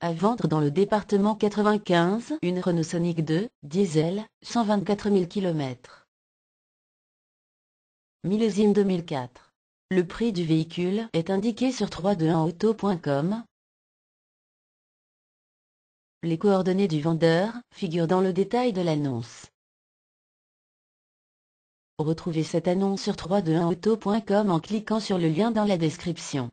À vendre dans le département 95 une Renault Sonic 2, diesel, 124 000 km. Millésime 2004. Le prix du véhicule est indiqué sur 321auto.com. Les coordonnées du vendeur figurent dans le détail de l'annonce. Retrouvez cette annonce sur 321auto.com en cliquant sur le lien dans la description.